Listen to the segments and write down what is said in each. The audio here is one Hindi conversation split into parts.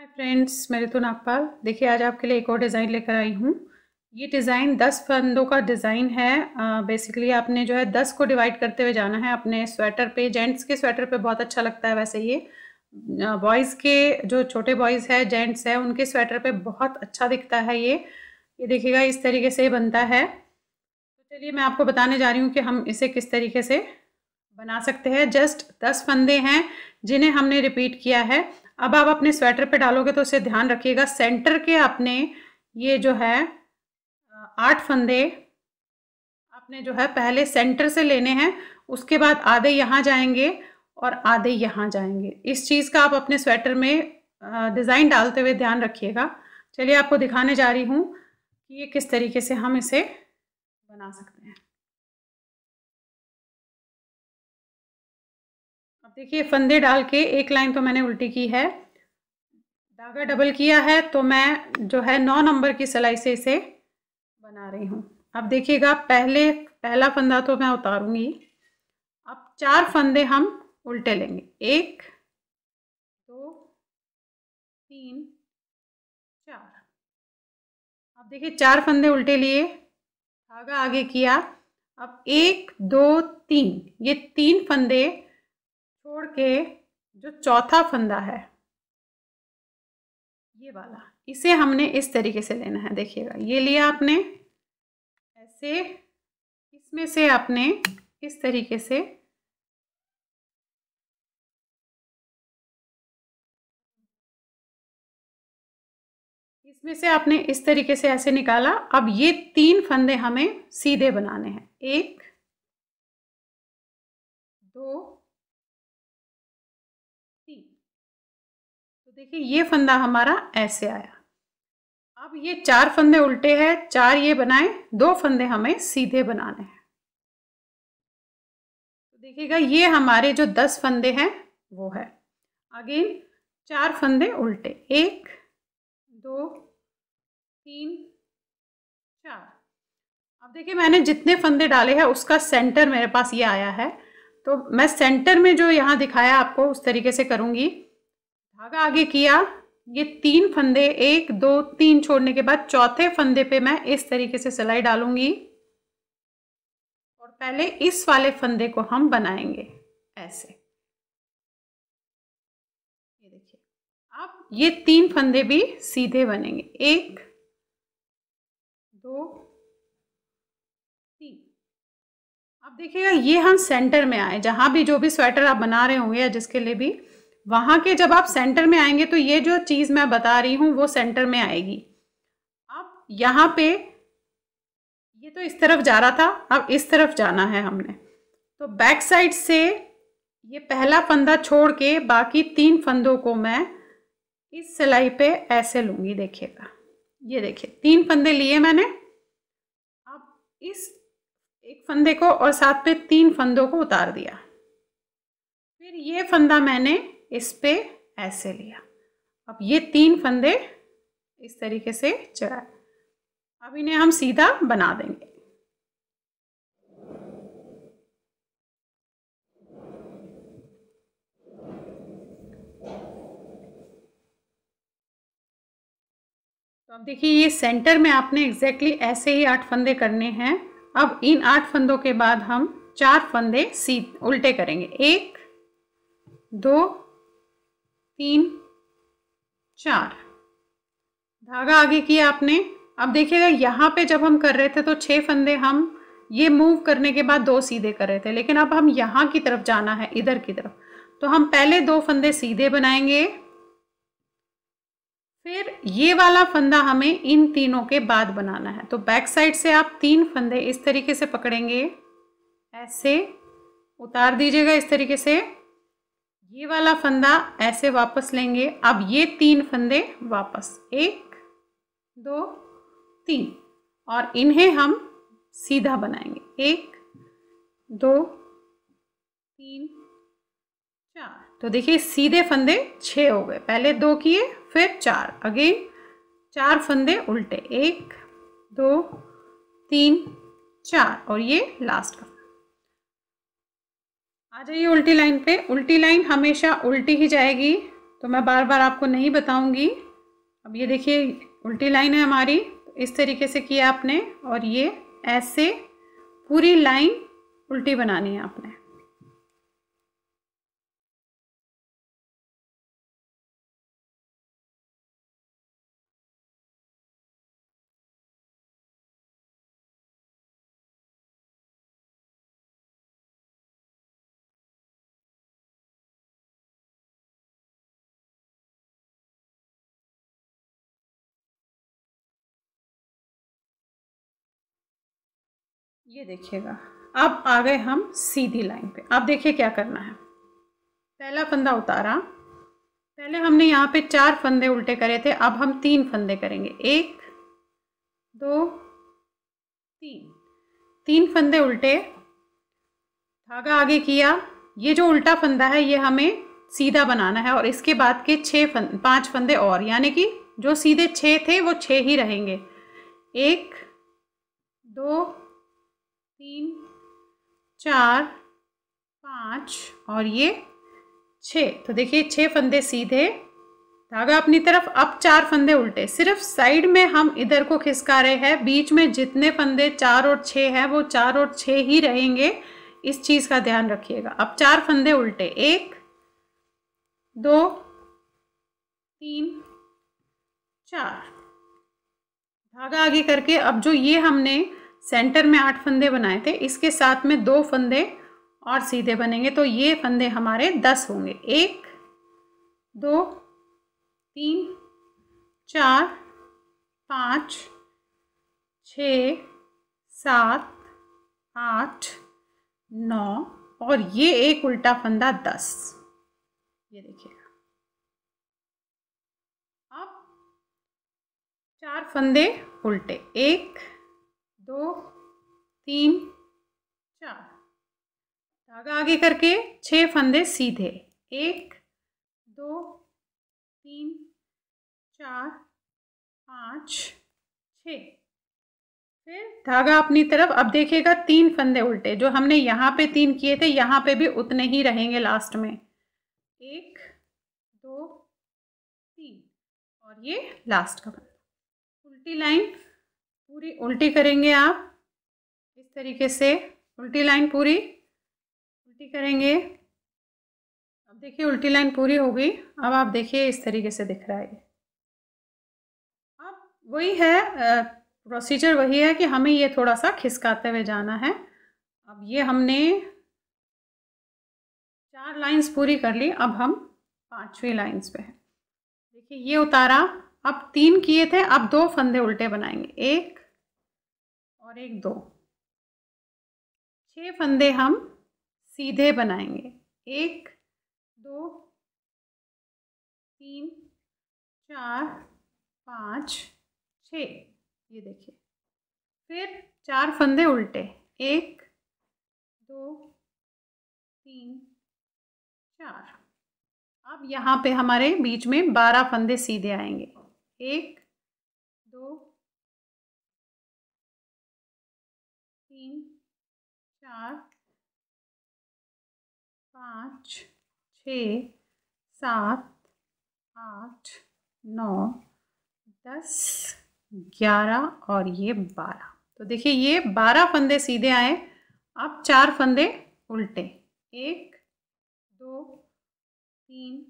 हाय फ्रेंड्स मैं ऋतु नागपाल देखिए आज आपके लिए एक और डिज़ाइन लेकर आई हूँ ये डिज़ाइन दस फंदों का डिज़ाइन है बेसिकली आपने जो है दस को डिवाइड करते हुए जाना है अपने स्वेटर पे जेंट्स के स्वेटर पे बहुत अच्छा लगता है वैसे ये बॉयज़ के जो छोटे बॉयज़ है जेंट्स है उनके स्वेटर पर बहुत अच्छा दिखता है ये ये देखिएगा इस तरीके से बनता है तो चलिए मैं आपको बताने जा रही हूँ कि हम इसे किस तरीके से बना सकते हैं जस्ट दस फंदे हैं जिन्हें हमने रिपीट किया है अब आप अपने स्वेटर पे डालोगे तो उसे ध्यान रखिएगा सेंटर के आपने ये जो है आठ फंदे आपने जो है पहले सेंटर से लेने हैं उसके बाद आधे यहाँ जाएंगे और आधे यहाँ जाएंगे इस चीज़ का आप अपने स्वेटर में डिज़ाइन डालते हुए ध्यान रखिएगा चलिए आपको दिखाने जा रही हूँ कि ये किस तरीके से हम इसे बना सकते हैं अब देखिए फंदे डाल के एक लाइन तो मैंने उल्टी की है धागा डबल किया है तो मैं जो है नौ नंबर की सिलाई से इसे बना रही हूँ अब देखिएगा पहले पहला फंदा तो मैं उतारूंगी अब चार फंदे हम उल्टे लेंगे एक दो तीन चार अब देखिए चार फंदे उल्टे लिए धागा आगे किया अब एक दो तीन ये तीन फंदे छोड़ के जो चौथा फंदा है ये वाला इसे हमने इस तरीके से लेना है देखिएगा ये लिया आपने ऐसे इसमें से आपने इस तरीके से इसमें से आपने इस तरीके से ऐसे निकाला अब ये तीन फंदे हमें सीधे बनाने हैं एक दो देखिए ये फंदा हमारा ऐसे आया अब ये चार फंदे उल्टे हैं चार ये बनाए दो फंदे हमें सीधे बनाने हैं तो देखिएगा ये हमारे जो दस फंदे हैं वो है अगेन चार फंदे उल्टे एक दो तीन चार अब देखिए मैंने जितने फंदे डाले हैं उसका सेंटर मेरे पास ये आया है तो मैं सेंटर में जो यहाँ दिखाया आपको उस तरीके से करूँगी धागा आगे किया ये तीन फंदे एक दो तीन छोड़ने के बाद चौथे फंदे पे मैं इस तरीके से सिलाई डालूंगी और पहले इस वाले फंदे को हम बनाएंगे ऐसे ये देखिए अब ये तीन फंदे भी सीधे बनेंगे एक दो तीन अब देखिएगा ये हम सेंटर में आए जहां भी जो भी स्वेटर आप बना रहे होंगे या जिसके लिए भी वहां के जब आप सेंटर में आएंगे तो ये जो चीज़ मैं बता रही हूं वो सेंटर में आएगी अब यहां पे ये तो इस तरफ जा रहा था अब इस तरफ जाना है हमने तो बैक साइड से ये पहला फंदा छोड़ के बाकी तीन फंदों को मैं इस सिलाई पे ऐसे लूंगी देखिएगा ये देखिए तीन फंदे लिए मैंने अब इस एक फंदे को और साथ पे तीन फंदों को उतार दिया फिर ये फंदा मैंने इस पे ऐसे लिया अब ये तीन फंदे इस तरीके से चढ़ाए अब इन्हें हम सीधा बना देंगे तो अब देखिए ये सेंटर में आपने एग्जैक्टली exactly ऐसे ही आठ फंदे करने हैं अब इन आठ फंदों के बाद हम चार फंदे सीध उल्टे करेंगे एक दो तीन चार धागा आगे किया आपने अब देखिएगा यहाँ पे जब हम कर रहे थे तो छः फंदे हम ये मूव करने के बाद दो सीधे कर रहे थे लेकिन अब हम यहाँ की तरफ जाना है इधर की तरफ तो हम पहले दो फंदे सीधे बनाएंगे फिर ये वाला फंदा हमें इन तीनों के बाद बनाना है तो बैक साइड से आप तीन फंदे इस तरीके से पकड़ेंगे ऐसे उतार दीजिएगा इस तरीके से ये वाला फंदा ऐसे वापस लेंगे अब ये तीन फंदे वापस एक दो तीन और इन्हें हम सीधा बनाएंगे एक दो तीन चार तो देखिए सीधे फंदे छः हो गए पहले दो किए फिर चार अगेन चार फंदे उल्टे एक दो तीन चार और ये लास्ट का आ जाइए उल्टी लाइन पे उल्टी लाइन हमेशा उल्टी ही जाएगी तो मैं बार बार आपको नहीं बताऊंगी अब ये देखिए उल्टी लाइन है हमारी तो इस तरीके से किया आपने और ये ऐसे पूरी लाइन उल्टी बनानी है आपने ये देखिएगा अब आ गए हम सीधी लाइन पे आप देखिए क्या करना है पहला फंदा उतारा पहले हमने यहाँ पे चार फंदे उल्टे करे थे अब हम तीन फंदे करेंगे एक दो तीन तीन फंदे उल्टे धागा आगे किया ये जो उल्टा फंदा है ये हमें सीधा बनाना है और इसके बाद के छः फंद पाँच फंदे और यानी कि जो सीधे छः थे वो छः ही रहेंगे एक दो तीन चार पाँच और ये छः तो देखिए छः फंदे सीधे धागा तो अपनी तरफ अब चार फंदे उल्टे सिर्फ साइड में हम इधर को खिसका रहे हैं बीच में जितने फंदे चार और छः हैं वो चार और छः ही रहेंगे इस चीज़ का ध्यान रखिएगा अब चार फंदे उल्टे एक दो तीन चार धागा आगे करके अब जो ये हमने सेंटर में आठ फंदे बनाए थे इसके साथ में दो फंदे और सीधे बनेंगे तो ये फंदे हमारे दस होंगे एक दो तीन चार पाँच छ सात आठ नौ और ये एक उल्टा फंदा दस ये देखिएगा अब चार फंदे उल्टे एक दो तीन चार धागा आगे करके छह फंदे सीधे एक दो तीन चार पाँच छ फिर धागा अपनी तरफ अब देखिएगा तीन फंदे उल्टे जो हमने यहाँ पे तीन किए थे यहाँ पे भी उतने ही रहेंगे लास्ट में एक दो तीन और ये लास्ट का फंदा उल्टी लाइन पूरी उल्टी करेंगे आप इस तरीके से उल्टी लाइन पूरी उल्टी करेंगे अब देखिए उल्टी लाइन पूरी हो गई अब आप देखिए इस तरीके से दिख रहा है अब वही है प्रोसीजर वही है कि हमें ये थोड़ा सा खिसकाते हुए जाना है अब ये हमने चार लाइंस पूरी कर ली अब हम पांचवी लाइंस पे हैं देखिए ये उतारा अब तीन किए थे अब दो फंदे उल्टे बनाएंगे एक और एक दो छह फंदे हम सीधे बनाएंगे एक दो तीन चार पाँच छ ये देखिए फिर चार फंदे उल्टे एक दो तीन चार अब यहाँ पे हमारे बीच में बारह फंदे सीधे आएंगे एक दो चार पाँच छ सात आठ नौ दस ग्यारह और ये बारह तो देखिए ये बारह फंदे सीधे आए अब चार फंदे उल्टे एक दो तीन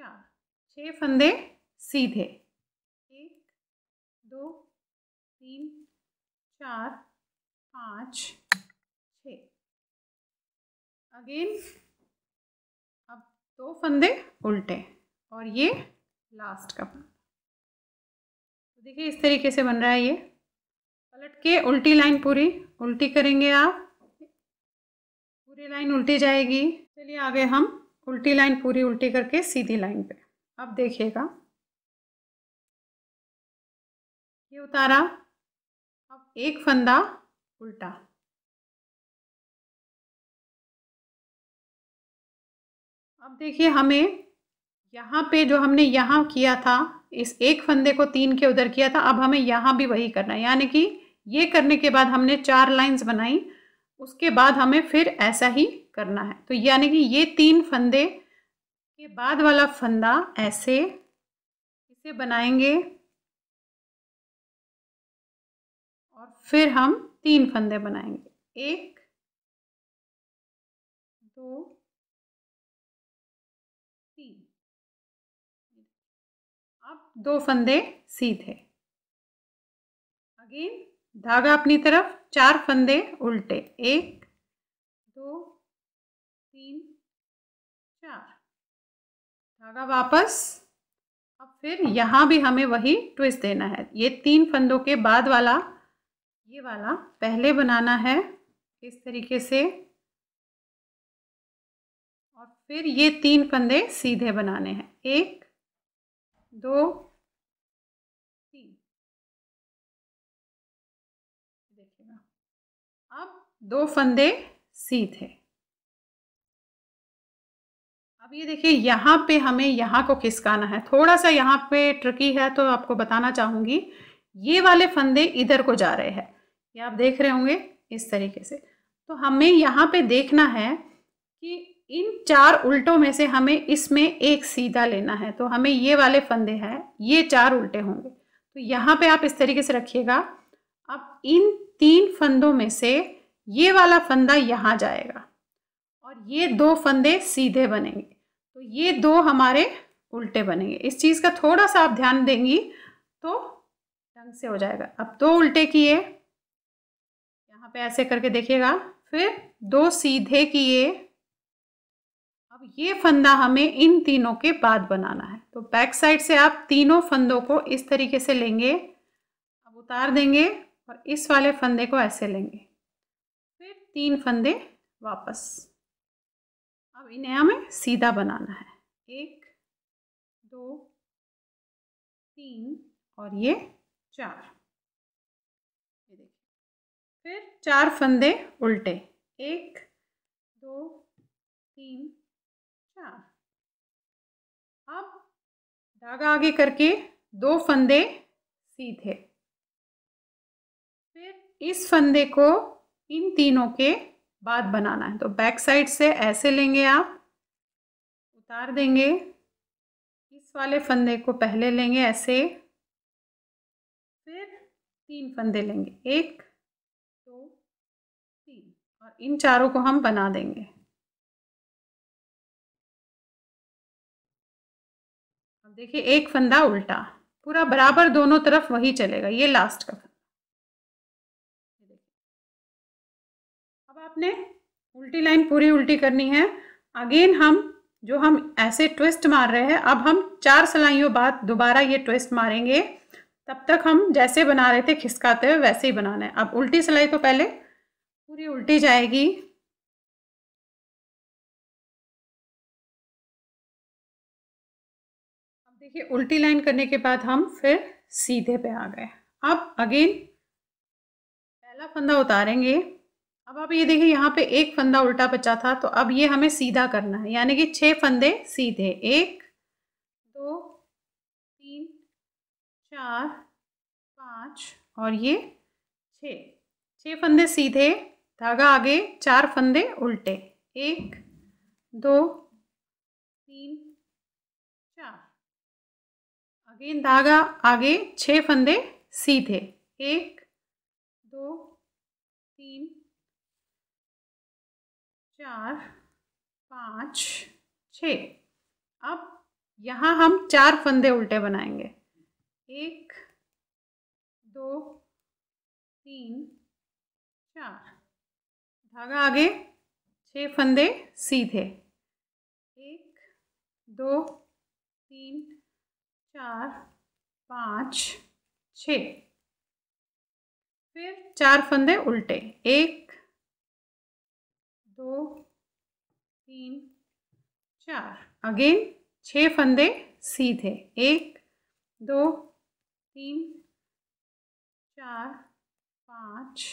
चार छ फंदे सीधे एक दो तीन चार पाँच अगेन अब दो फंदे उल्टे और ये लास्ट का फंदा तो देखिए इस तरीके से बन रहा है ये पलट के उल्टी लाइन पूरी उल्टी करेंगे आप पूरी लाइन उल्टी जाएगी चलिए आगे हम उल्टी लाइन पूरी उल्टी करके सीधी लाइन पे अब देखिएगा ये उतारा अब एक फंदा उल्टा अब देखिए हमें यहाँ पे जो हमने यहाँ किया था इस एक फंदे को तीन के उधर किया था अब हमें यहाँ भी वही करना है यानी कि ये करने के बाद हमने चार लाइंस बनाई उसके बाद हमें फिर ऐसा ही करना है तो यानी कि ये तीन फंदे के बाद वाला फंदा ऐसे इसे बनाएंगे और फिर हम तीन फंदे बनाएंगे एक अब दो फंदे सीधे अगेन धागा अपनी तरफ चार फंदे उल्टे एक दो तीन चार धागा वापस अब फिर यहां भी हमें वही ट्विस्ट देना है ये तीन फंदों के बाद वाला ये वाला पहले बनाना है इस तरीके से और फिर ये तीन फंदे सीधे बनाने हैं एक दो तीन देखिएगा अब दो फंदे थे अब ये देखिए यहाँ पे हमें यहाँ को खिसकाना है थोड़ा सा यहाँ पे ट्रिकी है तो आपको बताना चाहूंगी ये वाले फंदे इधर को जा रहे हैं ये आप देख रहे होंगे इस तरीके से तो हमें यहाँ पे देखना है कि इन चार उल्टों में से हमें इसमें एक सीधा लेना है तो हमें ये वाले फंदे हैं ये चार उल्टे होंगे तो यहाँ पे आप इस तरीके से रखिएगा अब इन तीन फंदों में से ये वाला फंदा यहाँ जाएगा और ये दो फंदे सीधे बनेंगे तो ये दो हमारे उल्टे बनेंगे इस चीज़ का थोड़ा सा आप ध्यान देंगी तो ढंग से हो जाएगा अब दो उल्टे किए यहाँ पे ऐसे करके देखिएगा फिर दो सीधे किए ये फंदा हमें इन तीनों के बाद बनाना है तो बैक साइड से आप तीनों फंदों को इस तरीके से लेंगे अब उतार देंगे और इस वाले फंदे को ऐसे लेंगे फिर तीन फंदे वापस अब इन्हें हमें सीधा बनाना है एक दो तीन और ये चार ये देखिए फिर चार फंदे उल्टे एक दो तीन अच्छा अब धागा आगे करके दो फंदे सीधे फिर इस फंदे को इन तीनों के बाद बनाना है तो बैक साइड से ऐसे लेंगे आप उतार देंगे इस वाले फंदे को पहले लेंगे ऐसे फिर तीन फंदे लेंगे एक दो तो, तीन और इन चारों को हम बना देंगे देखिए एक फंदा उल्टा पूरा बराबर दोनों तरफ वही चलेगा ये लास्ट का फंदा अब आपने उल्टी लाइन पूरी उल्टी करनी है अगेन हम जो हम ऐसे ट्विस्ट मार रहे हैं अब हम चार सिलाइयों बाद दोबारा ये ट्विस्ट मारेंगे तब तक हम जैसे बना रहे थे खिसकाते हुए वैसे ही बनाना है अब उल्टी सिलाई तो पहले पूरी उल्टी जाएगी देखिए उल्टी लाइन करने के बाद हम फिर सीधे पे आ गए अब अगेन पहला फंदा उतारेंगे अब आप ये देखिए यहाँ पे एक फंदा उल्टा बचा था तो अब ये हमें सीधा करना है यानी कि छह फंदे सीधे एक दो तीन चार पाँच और ये छ छह फंदे सीधे धागा आगे चार फंदे उल्टे एक दो तीन अगेन धागा आगे छः फंदे सीधे एक दो तीन चार पाँच छ अब यहाँ हम चार फंदे उल्टे बनाएंगे एक दो तीन चार धागा आगे छ फंदे सीधे एक दो तीन चार पाँच छ फिर चार फंदे उल्टे एक दो तीन चार अगेन छ फंदे सीधे एक दो तीन चार पाँच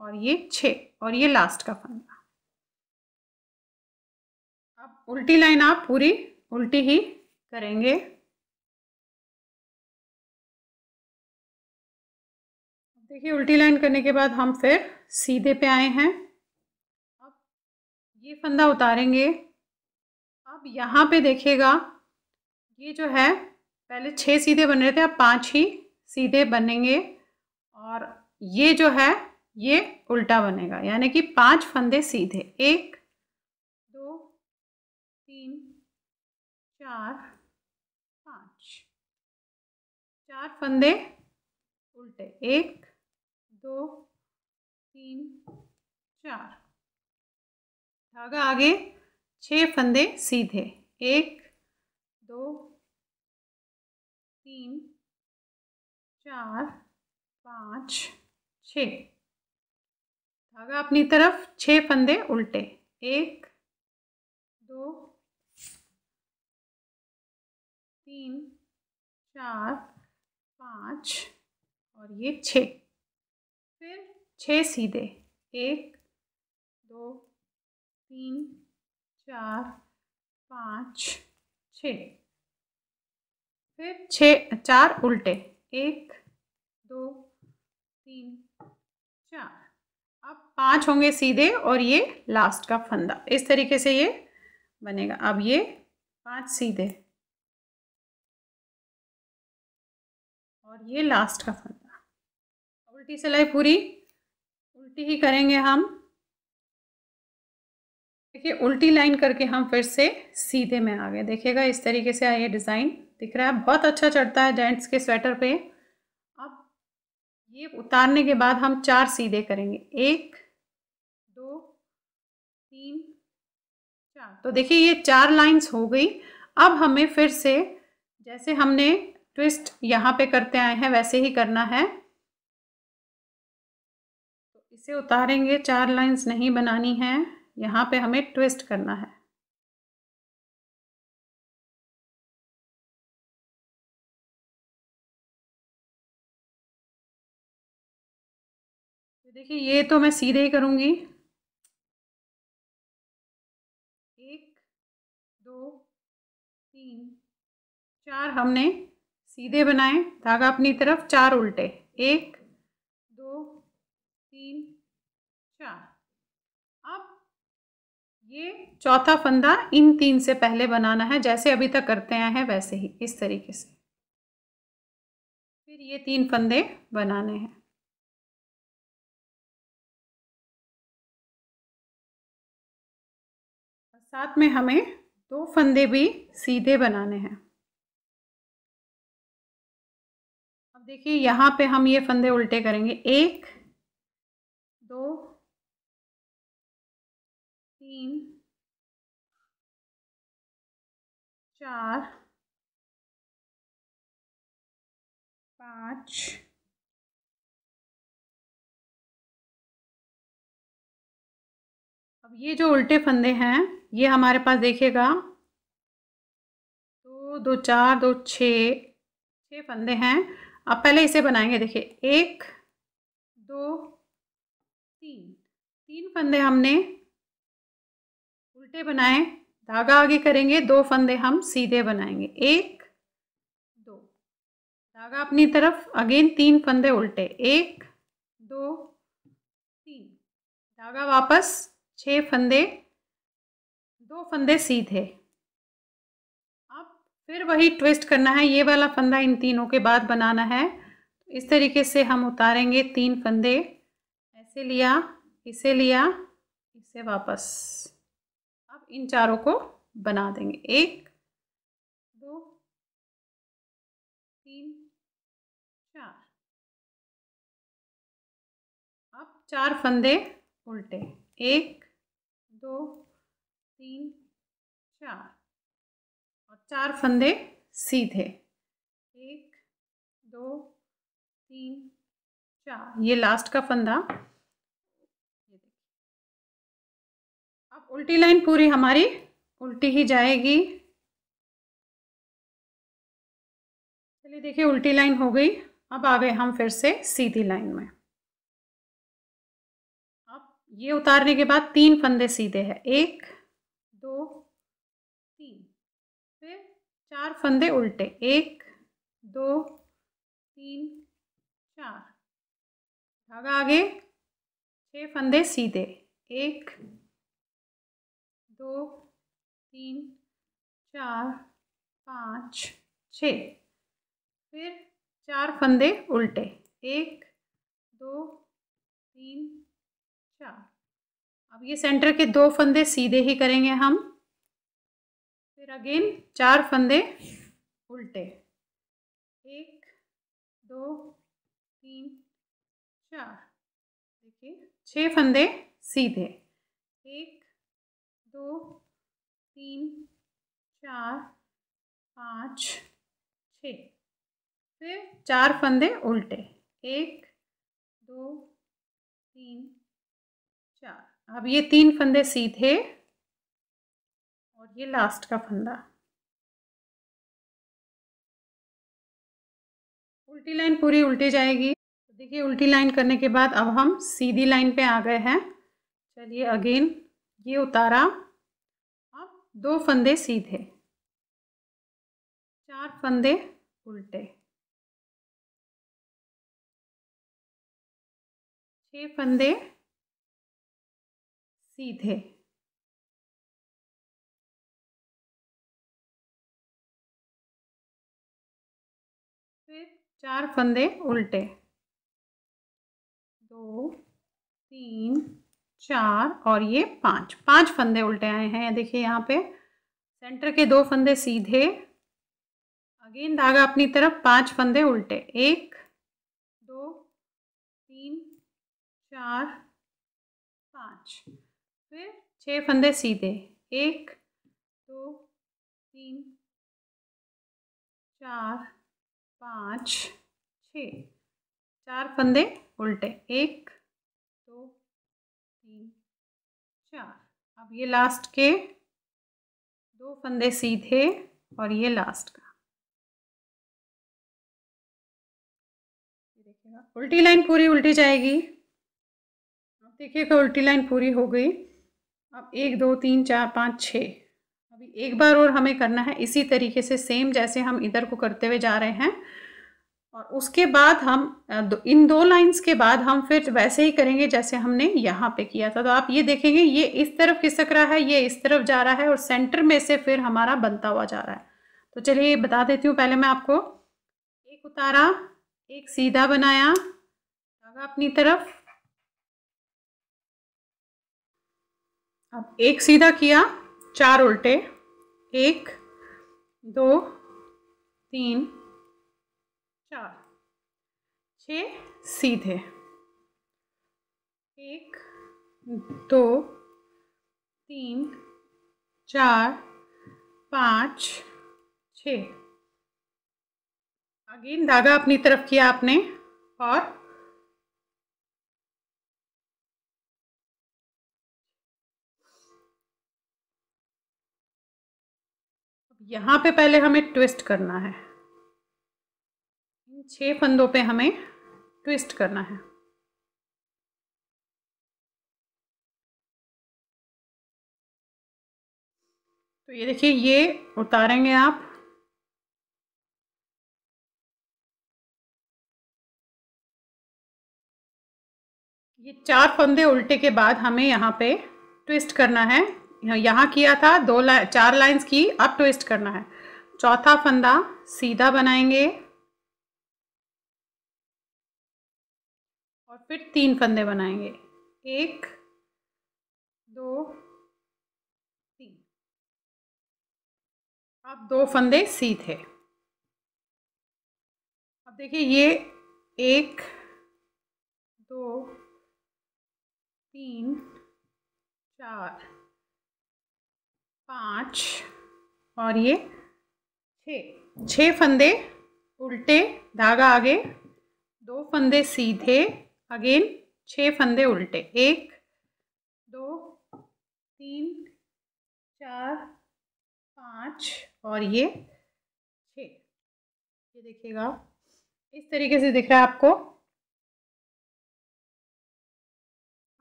और ये छ और ये लास्ट का फंदा अब उल्टी लाइन आप पूरी उल्टी ही करेंगे देखिए उल्टी लाइन करने के बाद हम फिर सीधे पे आए हैं अब ये फंदा उतारेंगे अब यहाँ पे देखिएगा ये जो है पहले छः सीधे बन रहे थे अब पांच ही सीधे बनेंगे और ये जो है ये उल्टा बनेगा यानी कि पांच फंदे सीधे एक दो तीन चार पाँच चार फंदे उल्टे एक दो तीन चार धागा आगे छह फंदे सीधे एक दो तीन चार पाँच छ धागा अपनी तरफ छः फंदे उल्टे एक दो तीन चार पाँच और ये छः फिर छः सीधे एक दो तीन चार पाँच छ फिर छ चार उल्टे एक दो तीन चार अब पांच होंगे सीधे और ये लास्ट का फंदा इस तरीके से ये बनेगा अब ये पांच सीधे और ये लास्ट का फंदा उल्टी सिलाई पूरी उल्टी ही करेंगे हम देखिए उल्टी लाइन करके हम फिर से सीधे में आ गए देखिएगा इस तरीके से ये डिज़ाइन दिख रहा है बहुत अच्छा चढ़ता है जेंट्स के स्वेटर पे अब ये उतारने के बाद हम चार सीधे करेंगे एक दो तीन चार तो देखिए ये चार लाइंस हो गई अब हमें फिर से जैसे हमने ट्विस्ट यहाँ पे करते आए हैं वैसे ही करना है से उतारेंगे चार लाइंस नहीं बनानी है यहाँ पे हमें ट्विस्ट करना है तो देखिए ये तो मैं सीधे ही करूंगी एक दो तीन चार हमने सीधे बनाए धागा अपनी तरफ चार उल्टे एक दो तीन चार अब ये चौथा फंदा इन तीन से पहले बनाना है जैसे अभी तक करते आए हैं वैसे ही इस तरीके से फिर ये तीन फंदे बनाने हैं साथ में हमें दो फंदे भी सीधे बनाने हैं अब देखिए यहाँ पे हम ये फंदे उल्टे करेंगे एक तीन चार पाँच अब ये जो उल्टे फंदे हैं ये हमारे पास देखिएगा दो दो चार दो छः छः फंदे हैं अब पहले इसे बनाएंगे देखिए एक दो तीन तीन फंदे हमने उल्टे बनाएं धागा आगे करेंगे दो फंदे हम सीधे बनाएंगे एक दो धागा अपनी तरफ अगेन तीन फंदे उल्टे एक दो तीन धागा वापस छ फंदे दो फंदे सीधे अब फिर वही ट्विस्ट करना है ये वाला फंदा इन तीनों के बाद बनाना है इस तरीके से हम उतारेंगे तीन फंदे ऐसे लिया इसे लिया इसे वापस इन चारों को बना देंगे एक दो तीन चार अब चार फंदे उल्टे एक दो तीन चार और चार फंदे सीधे एक दो तीन चार ये लास्ट का फंदा उल्टी लाइन पूरी हमारी उल्टी ही जाएगी चलिए देखिए उल्टी लाइन हो गई अब आवे हम फिर से सीधी लाइन में अब ये उतारने के बाद तीन फंदे सीधे हैं एक दो तीन फिर चार फंदे उल्टे एक दो तीन चार धागा आगे छह फंदे सीधे एक दो तीन चार पाँच छ फिर चार फंदे उल्टे एक दो तीन चार अब ये सेंटर के दो फंदे सीधे ही करेंगे हम फिर अगेन चार फंदे उल्टे एक दो तीन चार देखिए छः फंदे सीधे एक दो तीन चार पाँच छ फिर चार फंदे उल्टे एक दो तीन चार अब ये तीन फंदे सीधे और ये लास्ट का फंदा उल्टी लाइन पूरी उल्टी जाएगी तो देखिए उल्टी लाइन करने के बाद अब हम सीधी लाइन पे आ गए हैं चलिए अगेन ये उतारा दो फंदे सीधे चार फंदे उल्टे छह फंदे सीधे फिर चार फंदे उल्टे दो तीन चार और ये पाँच पाँच फंदे उल्टे आए हैं देखिए यहाँ पे सेंटर के दो फंदे सीधे अगेन धागा अपनी तरफ पांच फंदे उल्टे एक दो तीन चार पाँच फिर छह फंदे सीधे एक दो तीन चार पाँच छ चार फंदे उल्टे एक चार अच्छा, अब ये लास्ट के दो फंदे सीधे और ये लास्ट का ये देखिएगा उल्टी लाइन पूरी उल्टी जाएगी अब देखिएगा उल्टी लाइन पूरी हो गई अब एक दो तीन चार पाँच छः अभी एक बार और हमें करना है इसी तरीके से सेम जैसे हम इधर को करते हुए जा रहे हैं और उसके बाद हम इन दो लाइंस के बाद हम फिर वैसे ही करेंगे जैसे हमने यहाँ पे किया था तो आप ये देखेंगे ये इस तरफ खिसक रहा है ये इस तरफ जा रहा है और सेंटर में से फिर हमारा बनता हुआ जा रहा है तो चलिए बता देती हूँ पहले मैं आपको एक उतारा एक सीधा बनाया धागा अपनी तरफ अब एक सीधा किया चार उल्टे एक दो तीन छः सीधे एक दो तीन चार पाँच छ अगेन धागा अपनी तरफ किया आपने और यहाँ पे पहले हमें ट्विस्ट करना है इन छः फंदों पे हमें ट्विस्ट करना है तो ये देखिए ये उतारेंगे आप ये चार फंदे उल्टे के बाद हमें यहाँ पे ट्विस्ट करना है यहाँ किया था दो ला, चार लाइंस की अब ट्विस्ट करना है चौथा फंदा सीधा बनाएंगे और फिर तीन फंदे बनाएंगे एक दो तीन अब दो फंदे सीधे अब देखिए ये एक दो तीन चार पाँच और ये छः छः फंदे उल्टे धागा आगे दो फंदे सीधे अगेन छः फंदे उल्टे एक दो तीन चार पाँच और ये छे ये देखिएगा इस तरीके से दिख रहा है आपको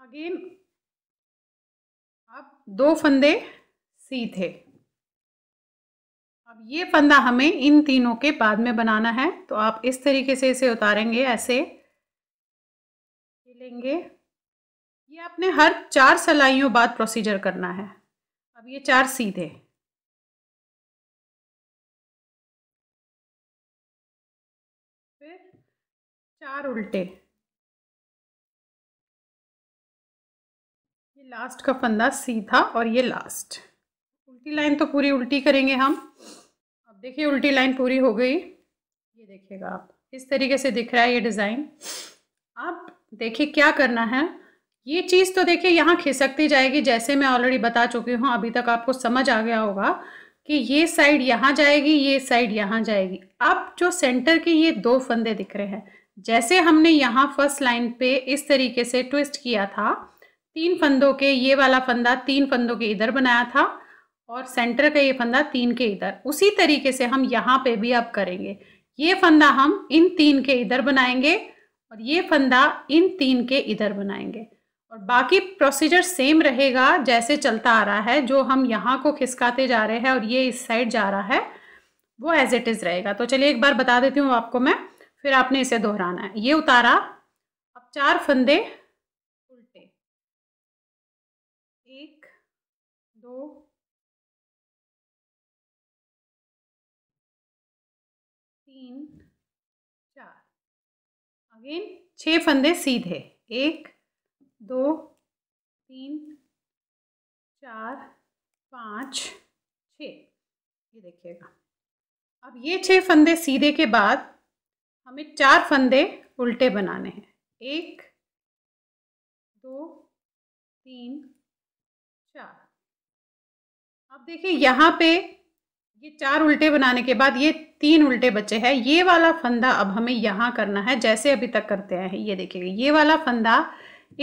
अगेन अब दो फंदे सी थे अब ये फंदा हमें इन तीनों के बाद में बनाना है तो आप इस तरीके से इसे उतारेंगे ऐसे लेंगे ये आपने हर चार सलाइयों बाद प्रोसीजर करना है अब ये चार सीधे फिर चार उल्टे ये लास्ट का फंदा सीधा और ये लास्ट उल्टी लाइन तो पूरी उल्टी करेंगे हम अब देखिए उल्टी लाइन पूरी हो गई ये देखिएगा आप इस तरीके से दिख रहा है ये डिज़ाइन देखिए क्या करना है ये चीज़ तो देखिए यहाँ खिसकती जाएगी जैसे मैं ऑलरेडी बता चुकी हूँ अभी तक आपको समझ आ गया होगा कि ये साइड यहाँ जाएगी ये साइड यहाँ जाएगी अब जो सेंटर के ये दो फंदे दिख रहे हैं जैसे हमने यहाँ फर्स्ट लाइन पे इस तरीके से ट्विस्ट किया था तीन फंदों के ये वाला फंदा तीन फंदों के इधर बनाया था और सेंटर का ये फंदा तीन के इधर उसी तरीके से हम यहाँ पे भी अब करेंगे ये फंदा हम इन तीन के इधर बनाएंगे और ये फंदा इन तीन के इधर बनाएंगे और बाकी प्रोसीजर सेम रहेगा जैसे चलता आ रहा है जो हम यहाँ को खिसकाते जा रहे हैं और ये इस साइड जा रहा है वो एज इट इज़ रहेगा तो चलिए एक बार बता देती हूँ आपको मैं फिर आपने इसे दोहराना है ये उतारा अब चार फंदे अगेन छः फंदे सीधे एक दो तीन चार पाँच छ ये देखिएगा अब ये छः फंदे सीधे के बाद हमें चार फंदे उल्टे बनाने हैं एक दो तीन चार अब देखिए यहाँ पे ये चार उल्टे बनाने के बाद ये तीन उल्टे बचे हैं ये वाला फंदा अब हमें यहाँ करना है जैसे अभी तक करते हैं ये देखिए ये वाला फंदा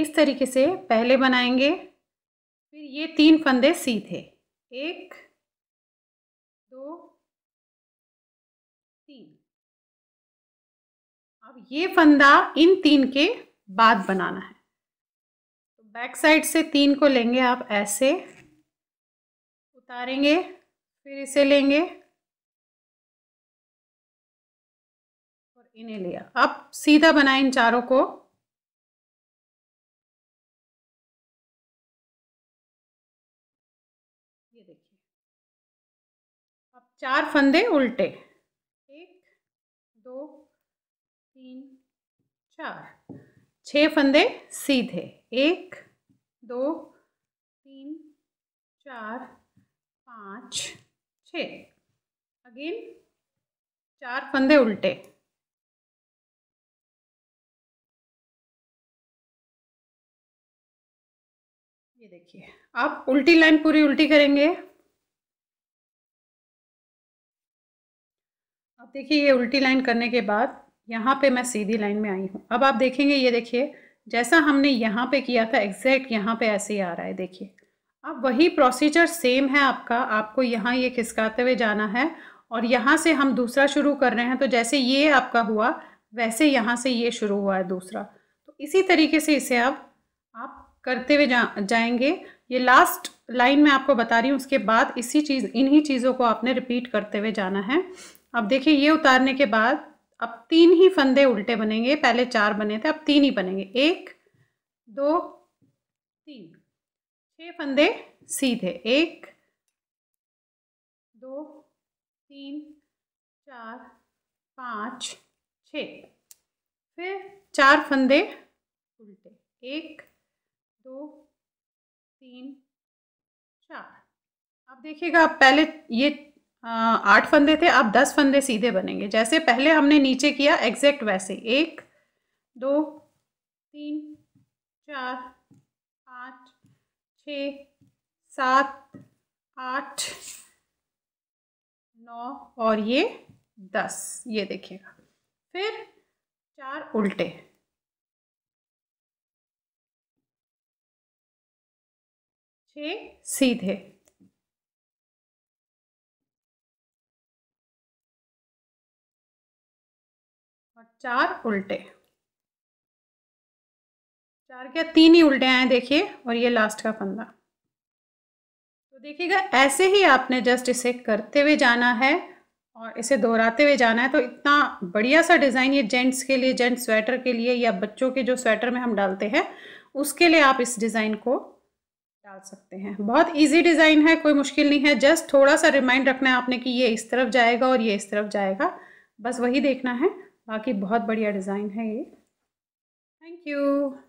इस तरीके से पहले बनाएंगे फिर ये तीन फंदे सीधे एक दो तीन अब ये फंदा इन तीन के बाद बनाना है तो बैक साइड से तीन को लेंगे आप ऐसे उतारेंगे फिर इसे लेंगे इन्हें लिया अब सीधा बनाए इन चारों को ये देखिए अब चार फंदे उल्टे एक दो तीन चार छह फंदे सीधे एक दो तीन चार पाँच छ अगेन चार फंदे उल्टे देखिए आप उल्टी लाइन पूरी उल्टी करेंगे अब देखिए ये उल्टी लाइन करने के बाद यहाँ पे मैं सीधी लाइन में आई हूँ अब आप देखेंगे ये देखिए जैसा हमने यहाँ पे किया था एग्जैक्ट यहाँ पे ऐसे ही आ रहा है देखिए अब वही प्रोसीजर सेम है आपका आपको यहाँ ये खिसकाते हुए जाना है और यहाँ से हम दूसरा शुरू कर रहे हैं तो जैसे ये आपका हुआ वैसे यहाँ से ये शुरू हुआ है दूसरा तो इसी तरीके से इसे आप करते हुए जा जाएंगे ये लास्ट लाइन मैं आपको बता रही हूँ उसके बाद इसी चीज़ इन्हीं चीज़ों को आपने रिपीट करते हुए जाना है अब देखिए ये उतारने के बाद अब तीन ही फंदे उल्टे बनेंगे पहले चार बने थे अब तीन ही बनेंगे एक दो तीन छह फंदे सीधे एक दो तीन चार पाँच छ फिर चार फंदे उल्टे एक दो तीन चार अब देखिएगा आप पहले ये आठ फंदे थे अब दस फंदे सीधे बनेंगे जैसे पहले हमने नीचे किया एग्जैक्ट वैसे एक दो तीन चार आठ छ सात आठ नौ और ये दस ये देखिएगा फिर चार उल्टे छः सीधे और चार उल्टे चार क्या तीन ही उल्टे आए देखिए और ये लास्ट का फंदा तो देखिएगा ऐसे ही आपने जस्ट इसे करते हुए जाना है और इसे दोहराते हुए जाना है तो इतना बढ़िया सा डिज़ाइन ये जेंट्स के लिए जेंट्स स्वेटर के लिए या बच्चों के जो स्वेटर में हम डालते हैं उसके लिए आप इस डिज़ाइन को डाल सकते हैं बहुत इजी डिज़ाइन है कोई मुश्किल नहीं है जस्ट थोड़ा सा रिमाइंड रखना है आपने कि ये इस तरफ जाएगा और ये इस तरफ जाएगा बस वही देखना है बाकी बहुत बढ़िया डिज़ाइन है ये थैंक यू